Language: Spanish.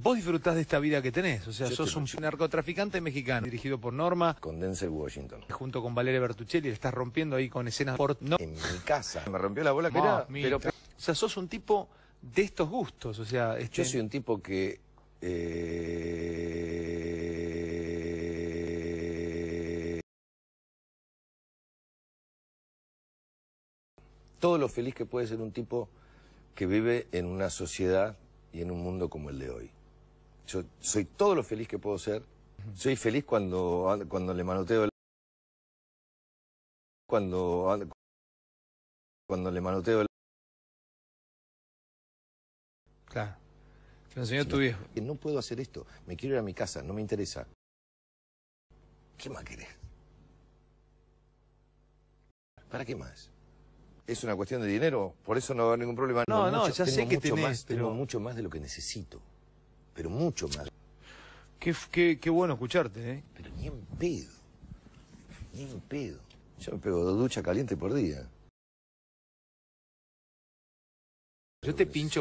Vos disfrutás de esta vida que tenés, o sea, sos un narcotraficante mexicano dirigido por Norma. Con Denzel Washington. Junto con Valeria Bertuccelli, le estás rompiendo ahí con escenas por... En mi casa. Me rompió la bola, que pero... O sea, sos un tipo de estos gustos, o sea... Este- Yo soy un tipo que... Eh, todo lo feliz que puede ser un tipo que vive en una sociedad y en un mundo como el de hoy. Yo soy todo lo feliz que puedo ser. Soy feliz cuando, cuando le manoteo el... Cuando, cuando le manoteo el... Claro. Te enseñó tu viejo. No puedo hacer esto. Me quiero ir a mi casa. No me interesa. ¿Qué más querés? ¿Para qué más? ¿Es una cuestión de dinero? ¿Por eso no va a haber ningún problema? No, no, ya sé que Tengo mucho más de lo que necesito pero mucho más. Qué, bueno escucharte, ¿eh? Pero ni en pedo, ni en pedo. Yo me pego dos duchas calientes por día. Yo te pincho.